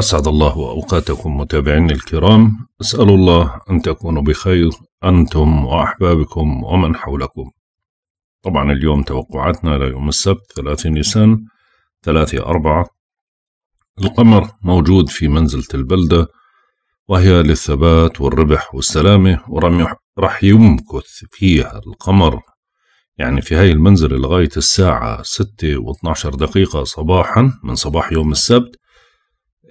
أسعد الله أوقاتكم متابعين الكرام أسأل الله أن تكونوا بخير أنتم وأحبابكم ومن حولكم طبعا اليوم توقعاتنا ليوم السبت 30 نيسان 3 أربعة القمر موجود في منزلة البلدة وهي للثبات والربح والسلامة ورح يمكث فيها القمر يعني في هاي المنزلة لغاية الساعة 6 و12 دقيقة صباحا من صباح يوم السبت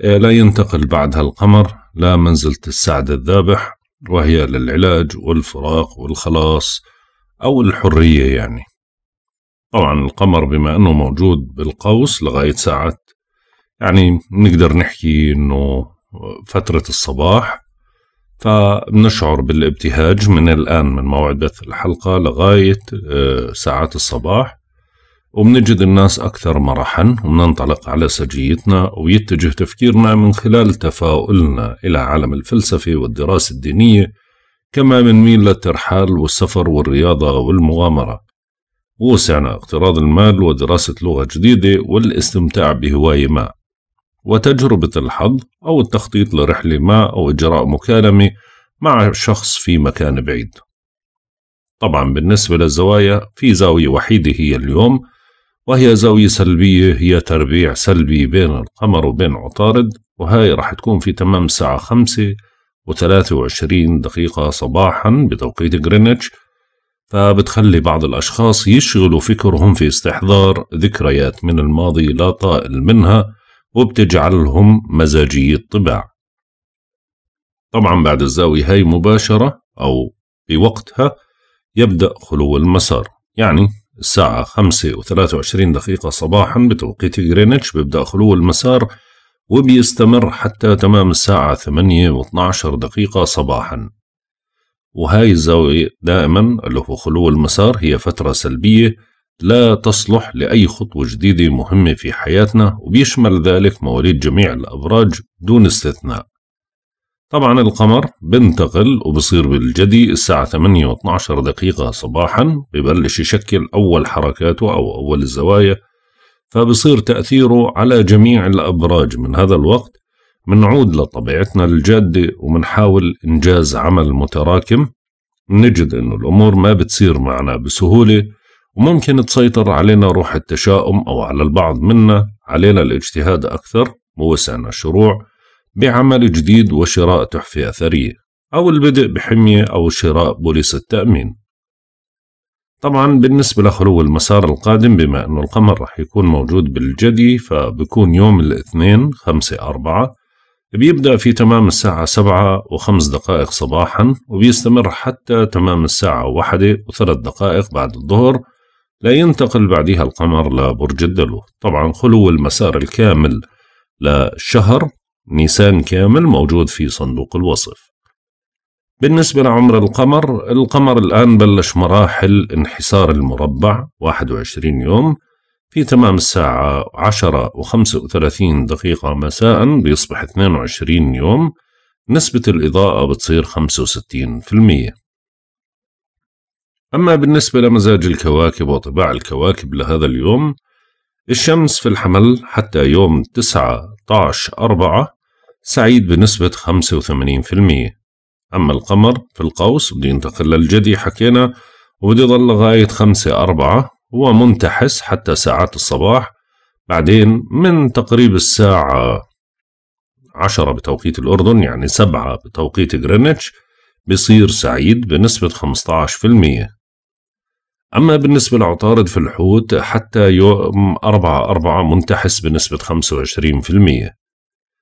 إيه، لا ينتقل بعدها القمر لا منزلة السعد الذابح وهي للعلاج والفراق والخلاص أو الحرية يعني طبعا القمر بما أنه موجود بالقوس لغاية ساعة يعني نقدر نحكي أنه فترة الصباح فبنشعر بالابتهاج من الآن من موعد بث الحلقة لغاية آه، ساعات الصباح وبنجد الناس أكثر مرحا وبننطلق على سجيتنا ويتجه تفكيرنا من خلال تفاؤلنا إلى عالم الفلسفة والدراسة الدينية كما ميل للترحال والسفر والرياضة والمغامرة ووسعنا اقتراض المال ودراسة لغة جديدة والاستمتاع بهواية ما وتجربة الحظ أو التخطيط لرحلة ما أو إجراء مكالمة مع شخص في مكان بعيد طبعا بالنسبة للزوايا في زاوية وحيدة هي اليوم وهي زاوية سلبية هي تربيع سلبي بين القمر وبين عطارد وهاي راح تكون في تمام الساعة خمسة وثلاثة وعشرين دقيقة صباحا بتوقيت غرينتش فبتخلي بعض الأشخاص يشغلوا فكرهم في استحضار ذكريات من الماضي لا طائل منها وبتجعلهم مزاجي الطباع طبعا بعد الزاوية هاي مباشرة أو بوقتها يبدأ خلو المسار يعني الساعة خمسة وثلاثة وعشرين دقيقة صباحا بتوقيت غرينتش بيبدأ خلو المسار وبيستمر حتى تمام الساعة ثمانية واتناشر دقيقة صباحا وهاي الزاوية دائما اللي هو خلو المسار هي فترة سلبية لا تصلح لأي خطوة جديدة مهمة في حياتنا وبيشمل ذلك مواليد جميع الأبراج دون استثناء طبعا القمر بنتقل وبصير بالجدي الساعة 8 و12 دقيقة صباحا ببلش يشكل أول حركاته أو أول الزوايا فبصير تأثيره على جميع الأبراج من هذا الوقت منعود لطبيعتنا الجادة ومنحاول إنجاز عمل متراكم نجد إنه الأمور ما بتصير معنا بسهولة وممكن تسيطر علينا روح التشاؤم أو على البعض منا علينا الاجتهاد أكثر موسعنا الشروع بعمل جديد وشراء تحفة أثرية أو البدء بحمية أو شراء بوليس التأمين طبعا بالنسبة لخلو المسار القادم بما أنه القمر رح يكون موجود بالجدي فبكون يوم الاثنين خمسة أربعة بيبدأ في تمام الساعة سبعة وخمس دقائق صباحا وبيستمر حتى تمام الساعة واحدة وثلاث دقائق بعد الظهر لا ينتقل بعدها القمر لبرج الدلو طبعا خلو المسار الكامل لشهر نيسان كامل موجود في صندوق الوصف بالنسبة لعمر القمر القمر الآن بلش مراحل انحسار المربع 21 يوم في تمام الساعة 10 و35 دقيقة مساء بيصبح 22 يوم نسبة الإضاءة بتصير 65% أما بالنسبة لمزاج الكواكب وطباع الكواكب لهذا اليوم الشمس في الحمل حتى يوم 19 أربعة سعيد بنسبة 85% أما القمر في القوس بدي ينتقل للجدي حكينا وبدي يضل لغاية خمسة أربعة هو منتحس حتى ساعات الصباح بعدين من تقريب الساعة عشرة بتوقيت الأردن يعني سبعة بتوقيت غرينتش بصير سعيد بنسبة 15% أما بالنسبة لعطارد في الحوت حتى يوم أربعة أربعة منتحس بنسبة 25%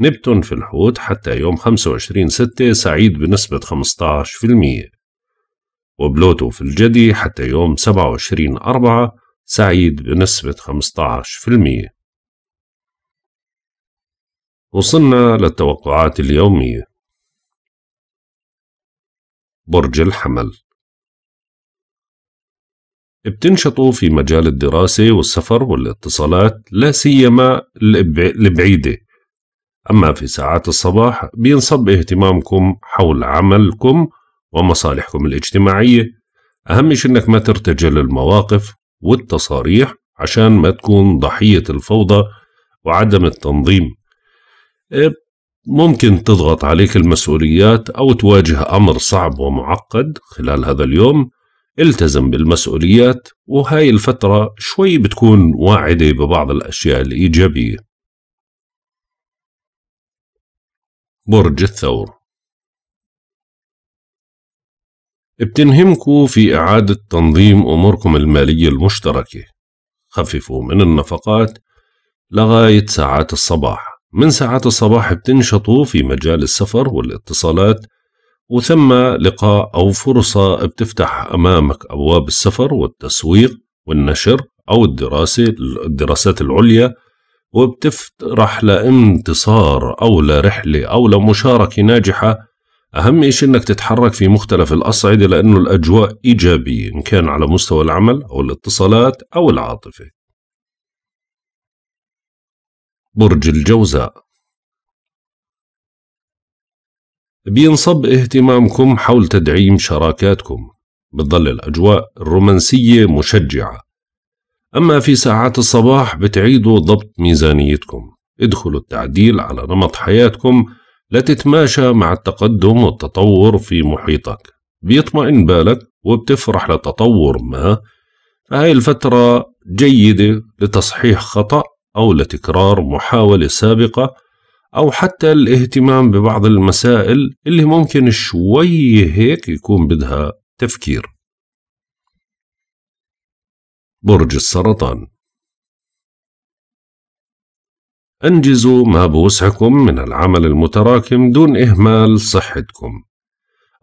نبتون في الحوت حتى يوم 25 ستة سعيد بنسبة 15% وبلوتو في الجدي حتى يوم 27 أربعة سعيد بنسبة 15% وصلنا للتوقعات اليومية برج الحمل بتنشطوا في مجال الدراسة والسفر والاتصالات لا سيما البعيدة أما في ساعات الصباح بينصب اهتمامكم حول عملكم ومصالحكم الاجتماعية أهم شيء إنك ما ترتجل المواقف والتصاريح عشان ما تكون ضحية الفوضى وعدم التنظيم إيه، ممكن تضغط عليك المسؤوليات أو تواجه أمر صعب ومعقد خلال هذا اليوم التزم بالمسؤوليات وهاي الفترة شوي بتكون واعدة ببعض الأشياء الإيجابية برج الثور بتنهمكوا في إعادة تنظيم أموركم المالية المشتركة خففوا من النفقات لغاية ساعات الصباح من ساعات الصباح بتنشطوا في مجال السفر والاتصالات وثم لقاء أو فرصة بتفتح أمامك أبواب السفر والتسويق والنشر أو الدراسة الدراسات العليا وبتفرح لانتصار أو لرحلة أو لمشاركة ناجحة أهم شيء إنك تتحرك في مختلف الأصعدة لأنه الأجواء إيجابية إن كان على مستوى العمل أو الاتصالات أو العاطفة برج الجوزاء بينصب اهتمامكم حول تدعيم شراكاتكم بتظل الأجواء الرومانسية مشجعة أما في ساعات الصباح بتعيدوا ضبط ميزانيتكم ادخلوا التعديل على نمط حياتكم لتتماشى مع التقدم والتطور في محيطك بيطمئن بالك وبتفرح لتطور ما فهاي الفترة جيدة لتصحيح خطأ أو لتكرار محاولة سابقة أو حتى الاهتمام ببعض المسائل اللي ممكن شوي هيك يكون بدها تفكير برج السرطان أنجزوا ما بوسعكم من العمل المتراكم دون إهمال صحتكم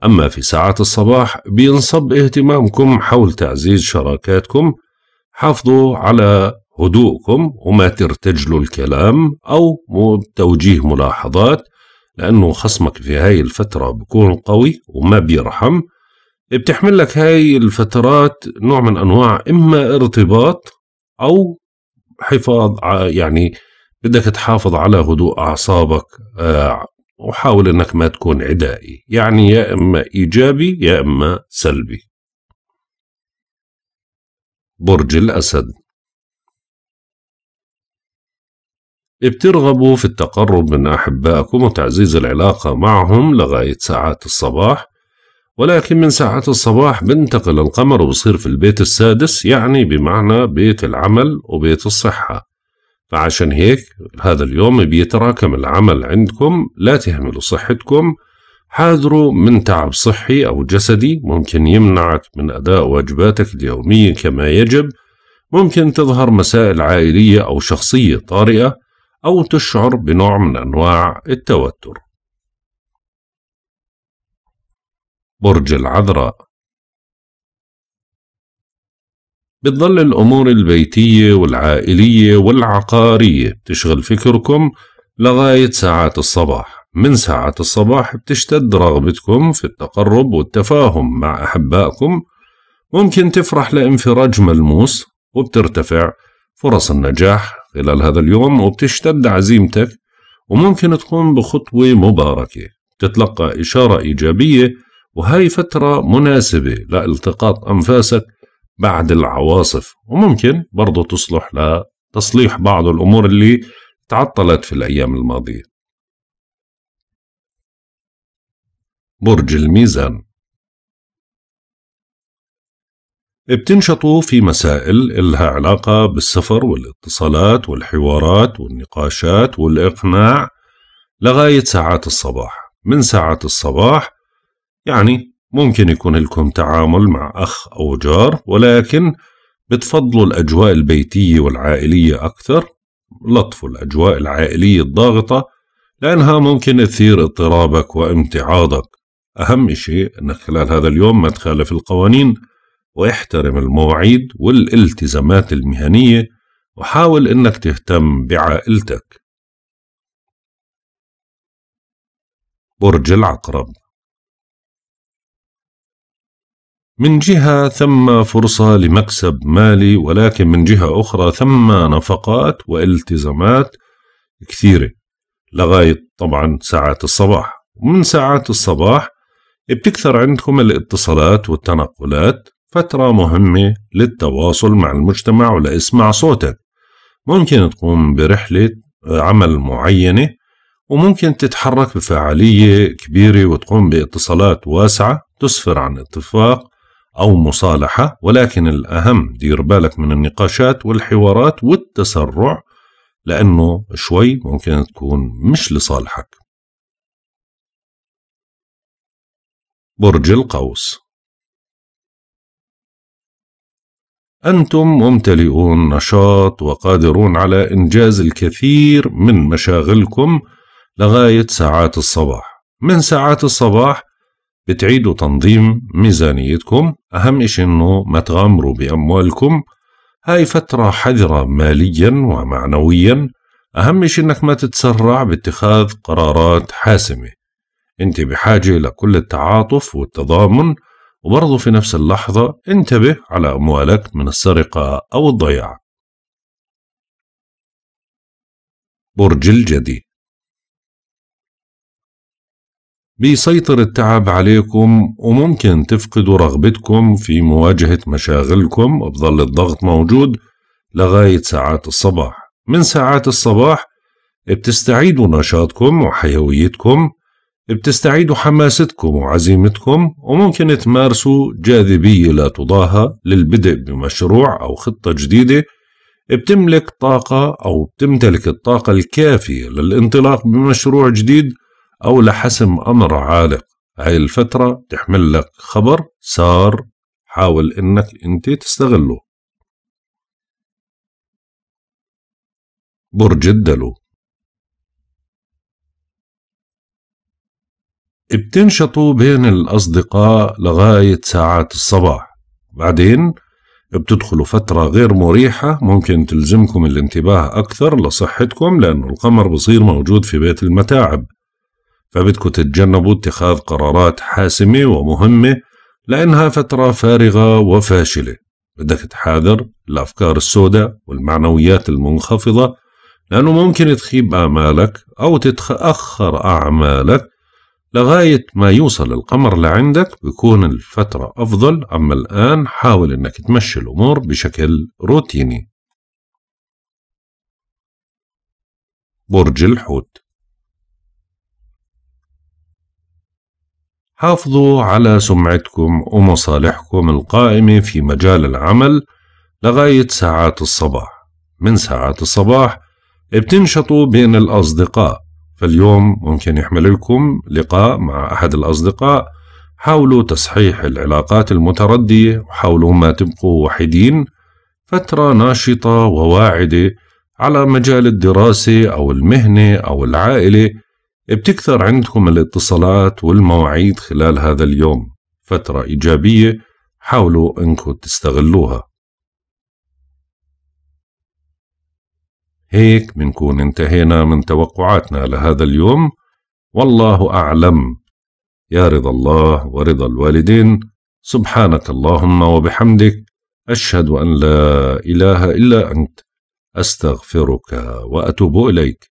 أما في ساعات الصباح بينصب اهتمامكم حول تعزيز شراكاتكم حافظوا على هدوءكم وما ترتجلوا الكلام أو توجيه ملاحظات لأنه خصمك في هاي الفترة بكون قوي وما بيرحم بتحمل لك هاي الفترات نوع من انواع اما ارتباط او حفاظ يعني بدك تحافظ على هدوء اعصابك آه، وحاول انك ما تكون عدائي يعني يا اما ايجابي يا اما سلبي برج الاسد بترغبوا في التقرب من أحبائكم وتعزيز العلاقة معهم لغاية ساعات الصباح ولكن من ساعات الصباح بنتقل القمر وبصير في البيت السادس يعني بمعنى بيت العمل وبيت الصحة فعشان هيك هذا اليوم بيتراكم العمل عندكم لا تهملوا صحتكم حاذروا من تعب صحي أو جسدي ممكن يمنعك من أداء واجباتك اليومية كما يجب ممكن تظهر مسائل عائلية أو شخصية طارئة أو تشعر بنوع من أنواع التوتر برج العذراء بتظل الأمور البيتية والعائلية والعقارية بتشغل فكركم لغاية ساعات الصباح من ساعات الصباح بتشتد رغبتكم في التقرب والتفاهم مع أحبائكم ممكن تفرح لانفراج ملموس وبترتفع فرص النجاح خلال هذا اليوم وبتشتد عزيمتك وممكن تقوم بخطوة مباركة تتلقى إشارة إيجابية وهي فترة مناسبة لالتقاط أنفاسك بعد العواصف وممكن برضه تصلح لتصليح بعض الأمور اللي تعطلت في الأيام الماضية برج الميزان بتنشطوا في مسائل إلها علاقة بالسفر والاتصالات والحوارات والنقاشات والإقناع لغاية ساعات الصباح من ساعات الصباح يعني ممكن يكون لكم تعامل مع أخ أو جار ولكن بتفضلوا الأجواء البيتية والعائلية أكثر لطفوا الأجواء العائلية الضاغطة لأنها ممكن تثير اضطرابك وامتعاضك أهم شيء أنك خلال هذا اليوم ما تخالف القوانين واحترم المواعيد والالتزامات المهنية وحاول أنك تهتم بعائلتك برج العقرب من جهة ثم فرصة لمكسب مالي ولكن من جهة أخرى ثم نفقات والتزامات كثيرة لغاية طبعا ساعات الصباح ومن ساعات الصباح بتكثر عندكم الاتصالات والتنقلات فترة مهمة للتواصل مع المجتمع ولإسماع صوتك ممكن تقوم برحلة آه، عمل معينة وممكن تتحرك بفعالية كبيرة وتقوم باتصالات واسعة تسفر عن اتفاق أو مصالحة ولكن الأهم دير بالك من النقاشات والحوارات والتسرع لأنه شوي ممكن تكون مش لصالحك برج القوس أنتم ممتلئون نشاط وقادرون على إنجاز الكثير من مشاغلكم لغاية ساعات الصباح من ساعات الصباح بتعيدوا تنظيم ميزانيتكم أهم إشي إنه ما تغامروا بأموالكم هاي فترة حذرة ماليا ومعنويا أهم إشي إنك ما تتسرع باتخاذ قرارات حاسمة أنت بحاجة لكل التعاطف والتضامن وبرضه في نفس اللحظة انتبه على أموالك من السرقة أو الضياع برج الجدي بيسيطر التعب عليكم وممكن تفقدوا رغبتكم في مواجهة مشاغلكم وبظل الضغط موجود لغاية ساعات الصباح من ساعات الصباح بتستعيدوا نشاطكم وحيويتكم بتستعيدوا حماستكم وعزيمتكم وممكن تمارسوا جاذبية لا تضاهى للبدء بمشروع أو خطة جديدة بتملك طاقة أو بتمتلك الطاقة الكافية للانطلاق بمشروع جديد أو لحسم أمر عالق هاي الفترة تحمل لك خبر صار حاول إنك أنت تستغله برج الدلو بتنشطوا بين الأصدقاء لغاية ساعات الصباح بعدين بتدخلوا فترة غير مريحة ممكن تلزمكم الانتباه أكثر لصحتكم لأنه القمر بصير موجود في بيت المتاعب فبدكم تتجنبوا اتخاذ قرارات حاسمة ومهمة لأنها فترة فارغة وفاشلة بدك تحاذر الأفكار السوداء والمعنويات المنخفضة لأنه ممكن تخيب آمالك أو تتأخر أعمالك لغاية ما يوصل القمر لعندك بيكون الفترة أفضل أما الآن حاول أنك تمشي الأمور بشكل روتيني برج الحوت حافظوا على سمعتكم ومصالحكم القائمة في مجال العمل لغاية ساعات الصباح من ساعات الصباح بتنشطوا بين الأصدقاء فاليوم ممكن يحمل لكم لقاء مع أحد الأصدقاء حاولوا تصحيح العلاقات المتردية وحاولوا ما تبقوا وحيدين فترة ناشطة وواعدة على مجال الدراسة أو المهنة أو العائلة بتكثر عندكم الاتصالات والمواعيد خلال هذا اليوم فترة إيجابية حاولوا أنكم تستغلوها هيك بنكون انتهينا من توقعاتنا لهذا اليوم والله أعلم يا رضا الله ورضا الوالدين سبحانك اللهم وبحمدك أشهد أن لا إله إلا أنت أستغفرك وأتوب إليك